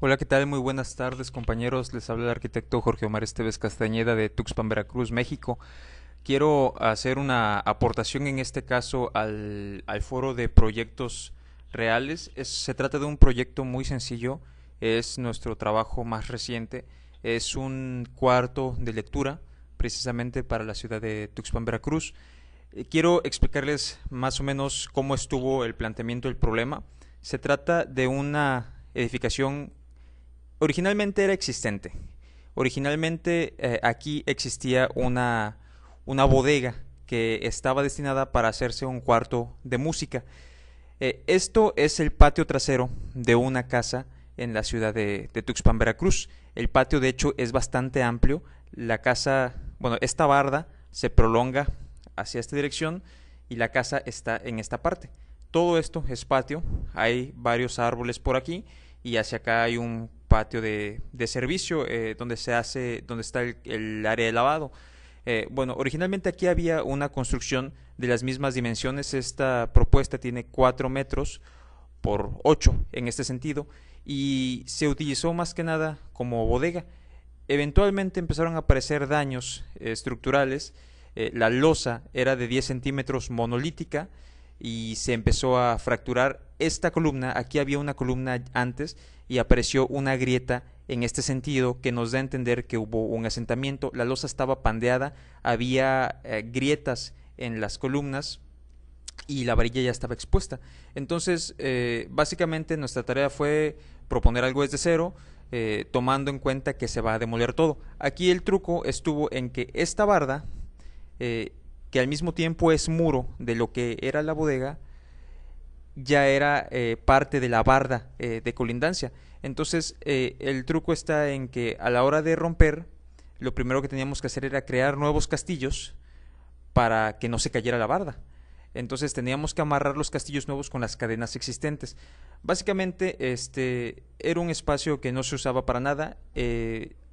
Hola, ¿qué tal? Muy buenas tardes, compañeros. Les habla el arquitecto Jorge Omar Esteves Castañeda de Tuxpan, Veracruz, México. Quiero hacer una aportación en este caso al, al foro de proyectos reales. se trata de un proyecto muy sencillo, es nuestro trabajo más reciente. Es un cuarto de lectura precisamente para la ciudad de Tuxpan, Veracruz. Eh, quiero explicarles más o menos cómo estuvo el planteamiento del problema. Se trata de una edificación originalmente era existente. Originalmente eh, aquí existía una, una bodega que estaba destinada para hacerse un cuarto de música. Eh, esto es el patio trasero de una casa en la ciudad de, de, Tuxpan, Veracruz. El patio, de hecho, es bastante amplio. La casa, bueno, esta barda se prolonga hacia esta dirección y la casa está en esta parte. Todo esto es patio. Hay varios árboles por aquí y hacia acá hay un patio de, servicio eh, donde se hace, donde está el, área de lavado. Eh, bueno, originalmente aquí había una construcción de las mismas dimensiones. Esta propuesta tiene 4 metros por 8 en este sentido y se utilizó más que nada como bodega. Eventualmente empezaron a aparecer daños eh, estructurales. la losa era de 10 centímetros monolítica y se empezó a fracturar esta columna, aquí había una columna antes y apareció una grieta en este sentido que nos da a entender que hubo un asentamiento. La losa estaba pandeada, había eh, grietas en las columnas y la varilla ya estaba expuesta. Entonces, eh, básicamente nuestra tarea fue proponer algo desde cero, eh, tomando en cuenta que se va a demoler todo. Aquí el truco estuvo en que esta barda, que al mismo tiempo es muro de lo que era la bodega, ya era eh, parte de la barda eh, de colindancia. Entonces eh, el truco está en que a la hora de romper, lo primero que teníamos que hacer era crear nuevos castillos para que no se cayera la barda. Entonces teníamos que amarrar los castillos nuevos con las cadenas existentes. Básicamente este era un espacio que no se usaba para nada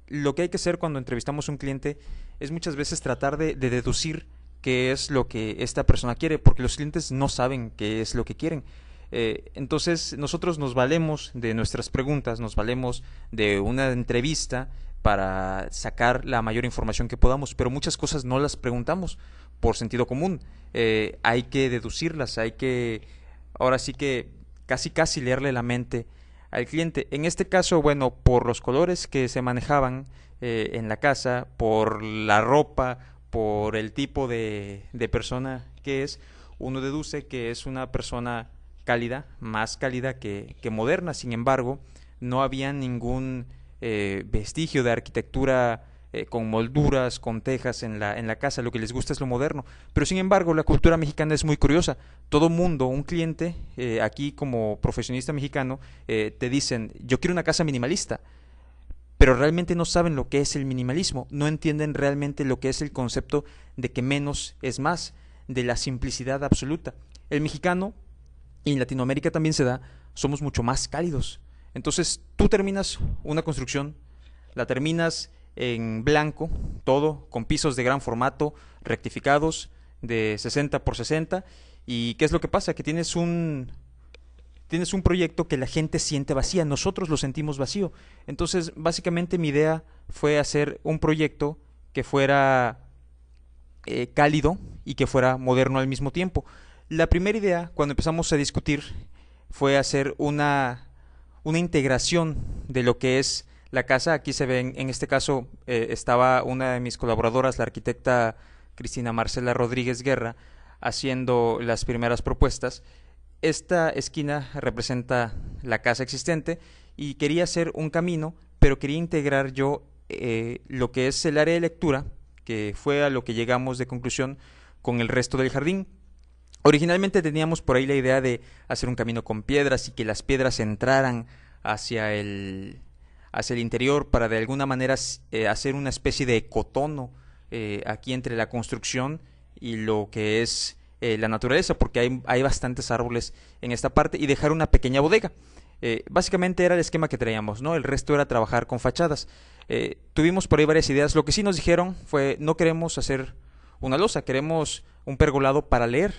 lo que hay que hacer cuando entrevistamos a un cliente es muchas veces tratar de, deducir qué es lo que esta persona quiere, porque los clientes no saben qué es lo que quieren. Eh, entonces nosotros nos valemos de nuestras preguntas, nos valemos de una entrevista para sacar la mayor información que podamos, pero muchas cosas no las preguntamos por sentido común. Eh, hay que deducirlas, hay que, ahora sí que casi casi leerle la mente al cliente. En este caso, bueno, por los colores que se manejaban eh, en la casa, por la ropa, por el tipo de, persona que es, uno deduce que es una persona cálida, más cálida que, moderna. Sin embargo, no había ningún eh, vestigio de arquitectura eh, con molduras, con tejas en la, casa. Lo que les gusta es lo moderno. Pero sin embargo, la cultura mexicana es muy curiosa. Todo mundo, un cliente, eh, aquí como profesionista mexicano, te dicen, yo quiero una casa minimalista pero realmente no saben lo que es el minimalismo, no entienden realmente lo que es el concepto de que menos es más, de la simplicidad absoluta. El mexicano, y en Latinoamérica también se da, somos mucho más cálidos. Entonces tú terminas una construcción, la terminas en blanco, todo, con pisos de gran formato, rectificados, de 60 por 60, y ¿qué es lo que pasa? Que tienes un, tienes un proyecto que la gente siente vacía, nosotros lo sentimos vacío. Entonces, básicamente mi idea fue hacer un proyecto que fuera eh, cálido y que fuera moderno al mismo tiempo. La primera idea, cuando empezamos a discutir, fue hacer una, una integración de lo que es la casa. Aquí se ven, en este caso, eh, estaba una de mis colaboradoras, la arquitecta Cristina Marcela Rodríguez Guerra, haciendo las primeras propuestas esta esquina representa la casa existente y quería hacer un camino, pero quería integrar yo eh, lo que es el área de lectura, que fue a lo que llegamos de conclusión con el resto del jardín. Originalmente teníamos por ahí la idea de hacer un camino con piedras y que las piedras entraran hacia el, hacia el interior para de alguna manera eh, hacer una especie de ecotono eh, aquí entre la construcción y lo que es eh, la naturaleza, porque hay, hay, bastantes árboles en esta parte, y dejar una pequeña bodega. Eh, básicamente era el esquema que traíamos, ¿no? El resto era trabajar con fachadas. Eh, tuvimos por ahí varias ideas. Lo que sí nos dijeron fue, no queremos hacer una losa, queremos un pergolado para leer.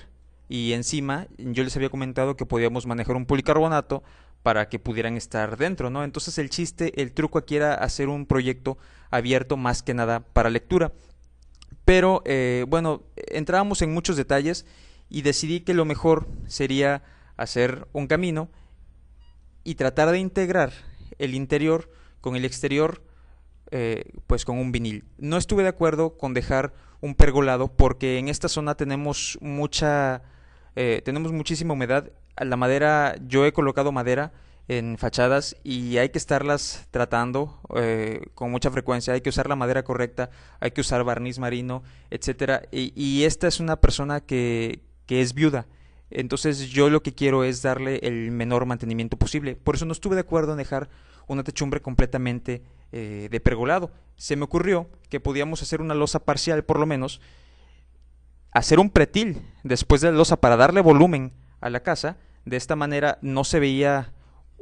Y encima, yo les había comentado que podíamos manejar un policarbonato para que pudieran estar dentro, ¿no? Entonces el chiste, el truco aquí era hacer un proyecto abierto más que nada para lectura. Pero eh, bueno, entrábamos en muchos detalles y decidí que lo mejor sería hacer un camino y tratar de integrar el interior con el exterior, eh, pues con un vinil. No estuve de acuerdo con dejar un pergolado porque en esta zona tenemos mucha, eh, tenemos muchísima humedad. La madera, yo he colocado madera en fachadas y hay que estarlas tratando eh, con mucha frecuencia, hay que usar la madera correcta, hay que usar barniz marino, etcétera. Y, esta es una persona que, que es viuda. Entonces yo lo que quiero es darle el menor mantenimiento posible. Por eso no estuve de acuerdo en dejar una techumbre completamente eh, de pergolado. Se me ocurrió que podíamos hacer una losa parcial, por lo menos, hacer un pretil después de la losa para darle volumen a la casa. De esta manera no se veía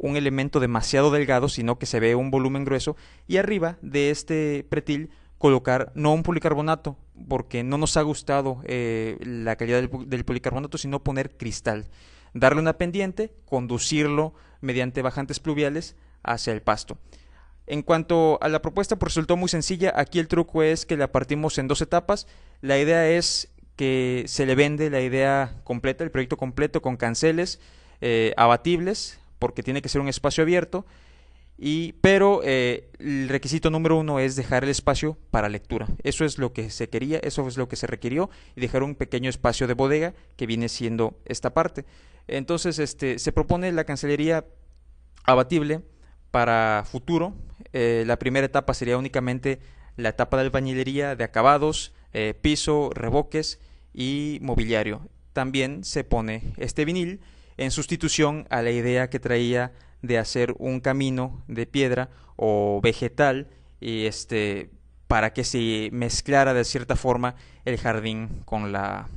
un elemento demasiado delgado, sino que se ve un volumen grueso, y arriba de este pretil colocar no un policarbonato, porque no nos ha gustado eh, la calidad del, policarbonato, sino poner cristal. Darle una pendiente, conducirlo mediante bajantes pluviales hacia el pasto. En cuanto a la propuesta, pues resultó muy sencilla. Aquí el truco es que la partimos en dos etapas. La idea es que se le vende la idea completa, el proyecto completo con canceles eh, abatibles, porque tiene que ser un espacio abierto, y, pero eh, el requisito número uno es dejar el espacio para lectura. Eso es lo que se quería, eso es lo que se requirió, y dejar un pequeño espacio de bodega que viene siendo esta parte. Entonces, este, se propone la Cancelería abatible para futuro. Eh, la primera etapa sería únicamente la etapa de albañilería, de acabados, eh, piso, reboques y mobiliario. También se pone este vinil en sustitución a la idea que traía de hacer un camino de piedra o vegetal y este para que se mezclara de cierta forma el jardín con la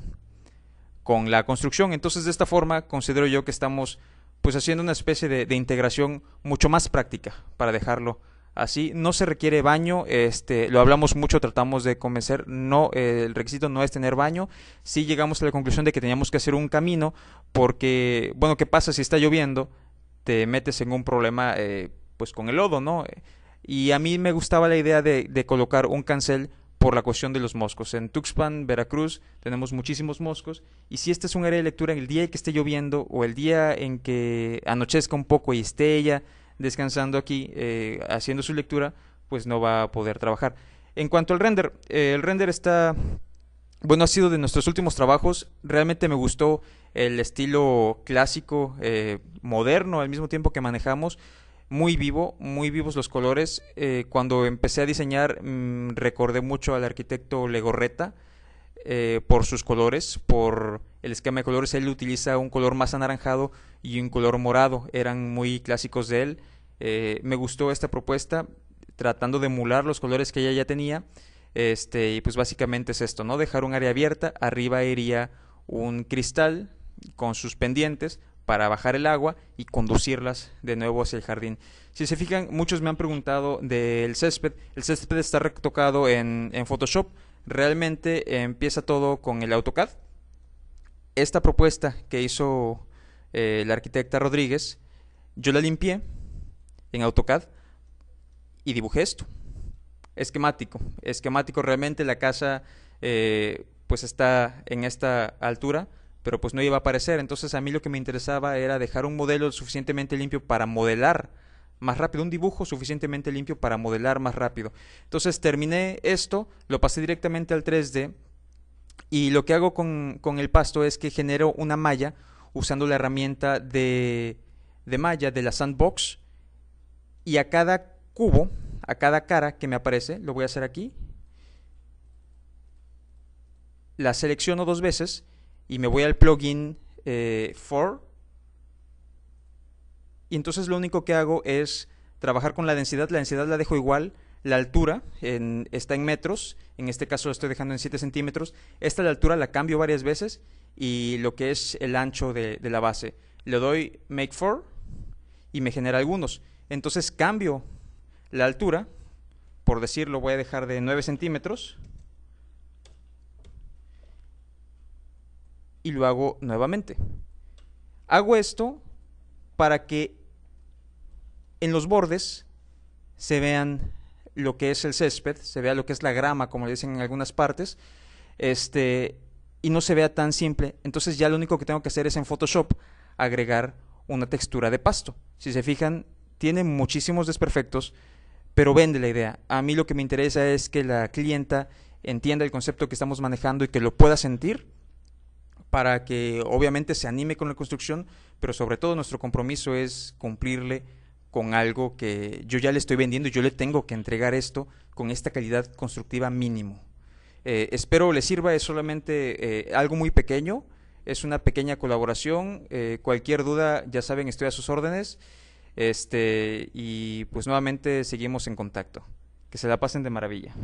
con la construcción. Entonces, de esta forma considero yo que estamos pues haciendo una especie de, de integración mucho más práctica para dejarlo así. No se requiere baño, este, lo hablamos mucho, tratamos de convencer, no, eh, el requisito no es tener baño. Sí llegamos a la conclusión de que teníamos que hacer un camino, porque, bueno, ¿qué pasa si está lloviendo? Te metes en un problema, eh, pues, con el lodo, ¿no? Y a mí me gustaba la idea de, colocar un cancel por la cuestión de los moscos. En Tuxpan, Veracruz, tenemos muchísimos moscos. Y si este es un área de lectura, en el día que esté lloviendo o el día en que anochezca un poco y esté ella, descansando aquí, eh, haciendo su lectura, pues no va a poder trabajar. En cuanto al render, eh, el render está... Bueno, ha sido de nuestros últimos trabajos. Realmente me gustó el estilo clásico, eh, moderno, al mismo tiempo que manejamos. Muy vivo, muy vivos los colores. cuando empecé a diseñar, mm, recordé mucho al arquitecto Legorreta por sus colores, por el esquema de colores, él utiliza un color más anaranjado y un color morado, eran muy clásicos de él. Eh, me gustó esta propuesta, tratando de emular los colores que ella ya tenía. Este, y pues básicamente es esto, ¿no? Dejar un área abierta, arriba iría un cristal con sus pendientes para bajar el agua y conducirlas de nuevo hacia el jardín. Si se fijan, muchos me han preguntado del césped. El césped está retocado en Photoshop. Realmente empieza todo con el AutoCAD esta propuesta que hizo eh, la arquitecta Rodríguez, yo la limpié en AutoCAD y dibujé esto. Esquemático, esquemático realmente la casa eh, pues está en esta altura, pero pues no iba a aparecer. Entonces a mí lo que me interesaba era dejar un modelo suficientemente limpio para modelar más rápido, un dibujo suficientemente limpio para modelar más rápido. Entonces terminé esto, lo pasé directamente al 3D y lo que hago con, el pasto es que genero una malla usando la herramienta de, malla de la sandbox. Y a cada cubo, a cada cara que me aparece, lo voy a hacer aquí, la selecciono dos veces y me voy al plugin eh, for. Y entonces lo único que hago es trabajar con la densidad. La densidad la dejo igual la altura está en metros, en este caso lo estoy dejando en 7 centímetros, esta la altura la cambio varias veces y lo que es el ancho de, la base. Le doy make for y me genera algunos. Entonces cambio la altura, por decirlo voy a dejar de 9 centímetros y lo hago nuevamente. Hago esto para que en los bordes se vean lo que es el césped, se vea lo que es la grama, como le dicen en algunas partes, este, y no se vea tan simple. Entonces ya lo único que tengo que hacer es en Photoshop agregar una textura de pasto. Si se fijan, tiene muchísimos desperfectos, pero vende la idea. A mí lo que me interesa es que la clienta entienda el concepto que estamos manejando y que lo pueda sentir para que obviamente se anime con la construcción, pero sobre todo nuestro compromiso es cumplirle con algo que yo ya le estoy vendiendo y yo le tengo que entregar esto con esta calidad constructiva mínimo. Eh, espero les sirva, es solamente eh, algo muy pequeño, es una pequeña colaboración, eh, cualquier duda ya saben, estoy a sus órdenes este, y pues nuevamente seguimos en contacto. Que se la pasen de maravilla.